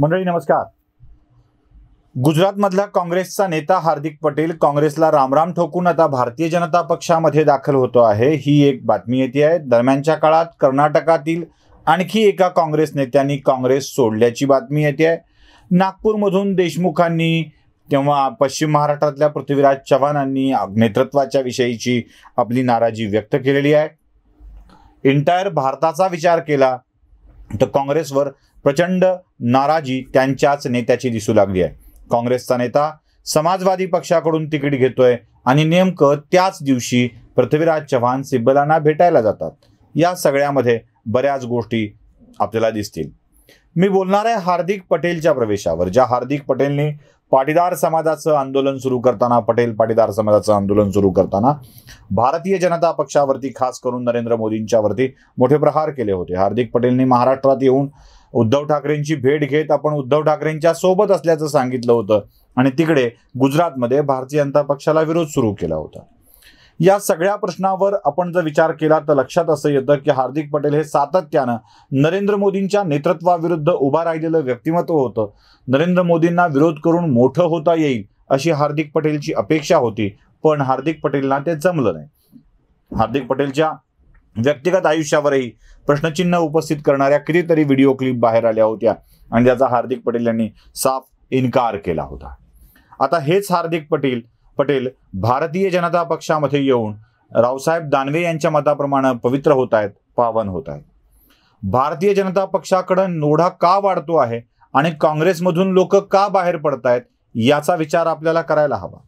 मंडळी नमस्कार गुजरातमधला काँग्रेसचा नेता हार्दिक पटेल काँग्रेसला रामराम ठोकून आता भारतीय जनता पक्षामध्ये दाखल होतो आहे ही एक बातमी येते आहे दरम्यानच्या काळात कर्नाटकातील आणखी एका काँग्रेस नेत्यांनी काँग्रेस सोडल्याची बातमी येते आहे नागपूरमधून देशमुखांनी तेव्हा पश्चिम महाराष्ट्रातल्या पृथ्वीराज चव्हाणांनी नेतृत्वाच्या विषयीची आपली नाराजी व्यक्त केलेली आहे एंटायर भारताचा विचार केला तर काँग्रेसवर प्रचंड नाराजी त्यांच्याच नेत्याची दिसू लागली आहे काँग्रेसचा नेता समाजवादी पक्षाकडून तिकीट घेतोय आणि नेमकं त्याच दिवशी पृथ्वीराज चव्हाण सिब्बलांना भेटायला जातात या सगळ्यामध्ये बऱ्याच गोष्टी आपल्याला दिसतील मी बोलणार आहे हार्दिक पटेलच्या प्रवेशावर ज्या हार्दिक पटेलने पाटीदार समाजाचं आंदोलन सुरू करताना पटेल पाटीदार समाजाचं आंदोलन सुरू करताना भारतीय जनता पक्षावरती खास करून नरेंद्र मोदींच्यावरती मोठे प्रहार केले होते हार्दिक पटेलने महाराष्ट्रात येऊन उद्धव ठाकरेंची भेट घेत आपण उद्धव ठाकरेंच्या सोबत असल्याचं सांगितलं होतं आणि तिकडे गुजरातमध्ये भारतीय जनता पक्षाला विरोध सुरू केला होता या सगळ्या प्रश्नावर आपण जर विचार केला तर लक्षात असं येतं की हार्दिक पटेल हे सातत्यानं नरेंद्र मोदींच्या नेतृत्वाविरुद्ध उभा राहिलेलं व्यक्तिमत्व होतं नरेंद्र मोदींना विरोध करून मोठं होता येईल अशी हार्दिक पटेलची अपेक्षा होती पण हार्दिक पटेलना ते जमलं नाही हार्दिक पटेलच्या व्यक्तिगत आयुष्यावरही प्रश्नचिन्ह उपस्थित करणाऱ्या कितीतरी व्हिडिओ क्लिप बाहेर आल्या होत्या आणि त्याचा हार्दिक पटेल यांनी साफ इन्कार केला होता आता हेच हार्दिक पटेल पटेल भारतीय जनता पक्षामध्ये येऊन रावसाहेब दानवे यांच्या मताप्रमाणे पवित्र होत आहेत पावन होत आहेत भारतीय जनता पक्षाकडं नोढा का वाढतो आहे आणि काँग्रेसमधून लोक का बाहेर पडत आहेत याचा विचार आपल्याला करायला हवा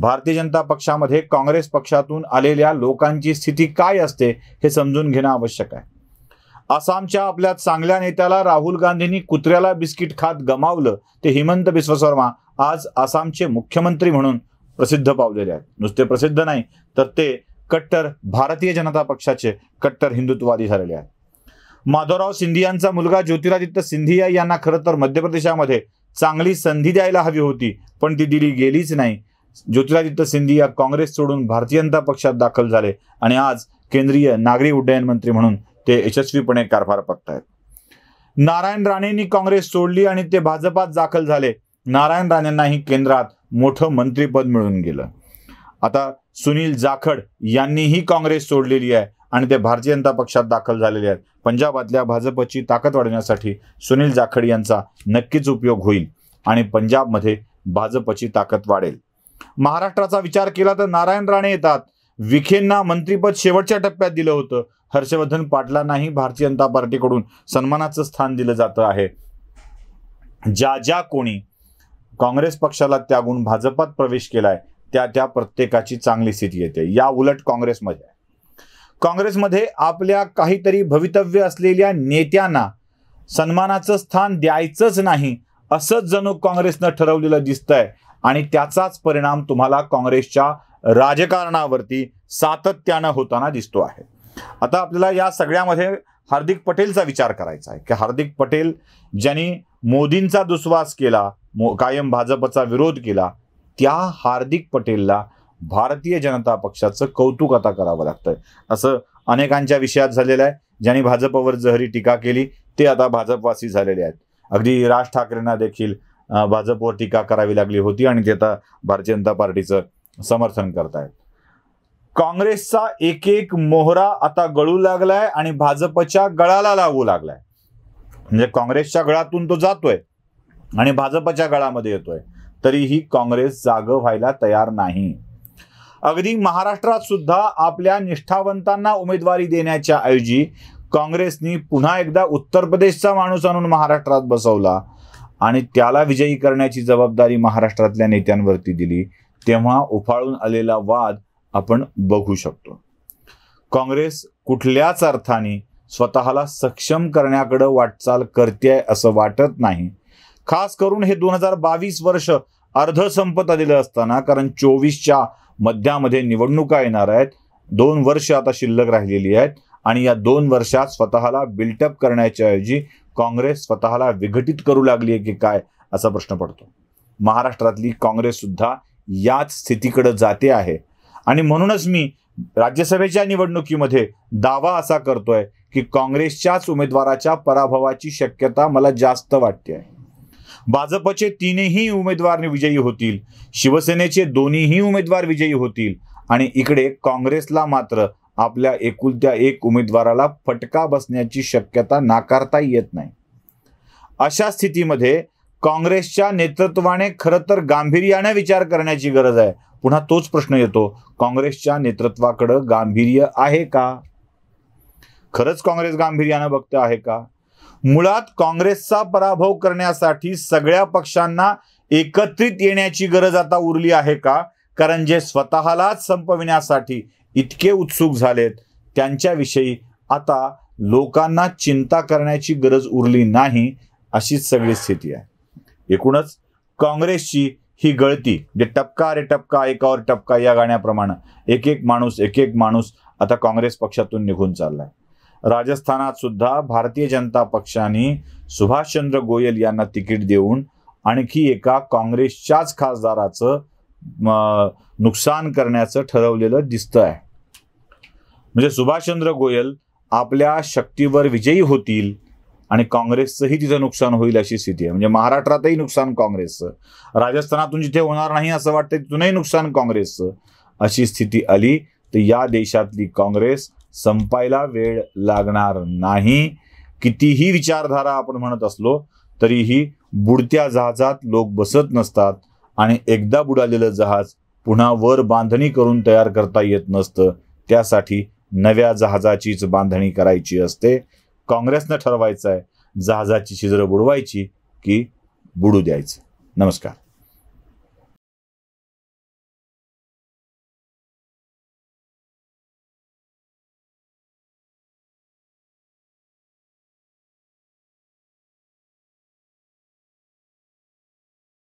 भारतीय जनता पक्षामध्ये काँग्रेस पक्षातून आलेल्या लोकांची स्थिती काय असते हे समजून घेणं आवश्यक आहे आसामच्या आपल्या चांगल्या नेत्याला राहुल गांधींनी कुत्र्याला बिस्किट खात गमावलं ते हिमंत शर्मा आज आसामचे मुख्यमंत्री म्हणून प्रसिद्ध पावलेले आहेत नुसते प्रसिद्ध नाही तर ते कट्टर भारतीय जनता पक्षाचे कट्टर हिंदुत्ववादी झालेले आहेत माधवराव सिंधियांचा मुलगा ज्योतिरादित्य सिंधिया यांना खरं तर मध्य प्रदेशामध्ये चांगली संधी द्यायला हवी होती पण ती दिली गेलीच नाही ज्योतिरादित्य सिंधिया काँग्रेस सोडून भारतीय जनता पक्षात दाखल झाले आणि आज केंद्रीय नागरी उड्डयन मंत्री म्हणून ते यशस्वीपणे कारभार बघतायत नारायण राणेंनी काँग्रेस सोडली आणि ते भाजपात दाखल झाले नारायण राणेंनाही केंद्रात मोठं मंत्रीपद मिळून गेलं आता सुनील जाखड यांनीही काँग्रेस सोडलेली आहे आणि ते भारतीय जनता पक्षात दाखल झालेले आहेत पंजाबातल्या भाजपची ताकद वाढवण्यासाठी सुनील जाखड यांचा नक्कीच उपयोग होईल आणि पंजाबमध्ये भाजपची ताकद वाढेल महाराष्ट्राचा विचार केला तर नारायण राणे येतात विखेंना मंत्रीपद शेवटच्या टप्प्यात दिलं होतं हर्षवर्धन पाटलांनाही भारतीय जनता पार्टीकडून सन्मानाचं स्थान दिलं जात आहे ज्या ज्या कोणी काँग्रेस पक्षाला त्यागून भाजपात प्रवेश केलाय त्या त्या प्रत्येकाची चांगली स्थिती येते या उलट काँग्रेसमध्ये काँग्रेसमध्ये आपल्या काहीतरी भवितव्य असलेल्या नेत्यांना सन्मानाचं स्थान द्यायचंच नाही असंच जणू काँग्रेसनं ठरवलेलं दिसतंय आणि त्याचाच परिणाम तुम्हाला काँग्रेसच्या राजकारणावरती सातत्यानं होताना दिसतो आहे आता आपल्याला या सगळ्यामध्ये हार्दिक पटेलचा विचार करायचा आहे की हार्दिक पटेल ज्यांनी मोदींचा दुस्वास केला मो कायम भाजपचा विरोध केला त्या हार्दिक पटेलला भारतीय जनता पक्षाचं कौतुक आता करावं लागतंय असं अनेकांच्या विषयात झालेलं आहे ज्यांनी भाजपवर जहरी टीका केली ते आता भाजपवासी झालेले आहेत अगदी राज ठाकरेंना देखील भाजपवर टीका करावी लागली होती आणि ते आता भारतीय जनता पार्टीचं समर्थन करतायत काँग्रेसचा एक एक मोहरा आता गळू लागलाय आणि भाजपच्या गळाला लागू लागलाय म्हणजे काँग्रेसच्या गळातून तो जातोय आणि भाजपच्या गळामध्ये येतोय तरीही काँग्रेस जाग व्हायला तयार नाही अगदी महाराष्ट्रात सुद्धा आपल्या निष्ठावंतांना उमेदवारी देण्याच्या ऐवजी काँग्रेसनी पुन्हा एकदा उत्तर प्रदेशचा माणूस आणून महाराष्ट्रात बसवला आणि त्याला विजयी करण्याची जबाबदारी महाराष्ट्रातल्या नेत्यांवरती दिली तेव्हा उफाळून आलेला वाद आपण बघू शकतो काँग्रेस कुठल्याच अर्थाने स्वतःला सक्षम करण्याकडे वाटचाल करते असं वाटत नाही खास करून हे दोन हजार बावीस वर्ष अर्ध संपत आलेलं असताना कारण चोवीसच्या मध्यामध्ये निवडणुका येणार आहेत दोन वर्ष आता शिल्लक राहिलेली आहेत आणि या दोन वर्षात स्वतःला बिल्टअप करण्याच्या ऐवजी काँग्रेस स्वतःला विघटित करू लागली आहे की काय असा प्रश्न पडतो महाराष्ट्रातली काँग्रेस सुद्धा याच स्थितीकडे जाते आहे आणि म्हणूनच मी राज्यसभेच्या निवडणुकीमध्ये दावा असा करतोय की काँग्रेसच्याच उमेदवाराच्या पराभवाची शक्यता मला जास्त वाटते आहे भाजपचे तीनही उमेदवार विजयी होतील शिवसेनेचे दोन्हीही उमेदवार विजयी होतील आणि इकडे काँग्रेसला मात्र आपल्या एकुलत्या एक उमेदवाराला फटका बसण्याची शक्यता नाकारता येत नाही अशा स्थितीमध्ये काँग्रेसच्या नेतृत्वाने खरं तर गांभीर्याने विचार करण्याची गरज आहे पुन्हा तोच प्रश्न येतो काँग्रेसच्या नेतृत्वाकडं गांभीर्य आहे का खरंच काँग्रेस गांभीर्यानं बघतं आहे का मुळात काँग्रेसचा पराभव करण्यासाठी सगळ्या पक्षांना एकत्रित येण्याची गरज आता उरली आहे का कारण जे स्वतःलाच संपविण्यासाठी इतके उत्सुक झालेत त्यांच्याविषयी आता लोकांना चिंता करण्याची गरज उरली नाही अशीच सगळी स्थिती आहे एकूणच काँग्रेसची ही गळती जे टपका रे टपका एकावर टपका या गाण्याप्रमाणे एक एक माणूस एक एक माणूस आता काँग्रेस पक्षातून निघून चाललाय राजस्थानात सुद्धा भारतीय जनता पक्षाने सुभाषचंद्र गोयल यांना तिकीट देऊन आणखी एका काँग्रेसच्याच खासदाराचं नुकसान करण्याचं ठरवलेलं दिसत आहे म्हणजे सुभाषचंद्र गोयल आपल्या शक्तीवर विजयी होतील आणि काँग्रेसचंही तिथं नुकसान होईल अशी स्थिती आहे म्हणजे महाराष्ट्रातही नुकसान काँग्रेसचं राजस्थानातून जिथे होणार नाही असं वाटतं तिथूनही नुकसान काँग्रेसचं अशी स्थिती आली तर या देशातली काँग्रेस संपायला वेळ लागणार नाही कितीही विचारधारा आपण म्हणत असलो तरीही बुडत्या जहाजात लोक बसत नसतात आणि एकदा बुडालेलं जहाज पुन्हा वर बांधणी करून तयार करता येत नसतं त्यासाठी नव्या जहाजाचीच बांधणी करायची असते काँग्रेसनं ठरवायचं आहे जहाजाची शिजरं बुडवायची की बुडू द्यायचं नमस्कार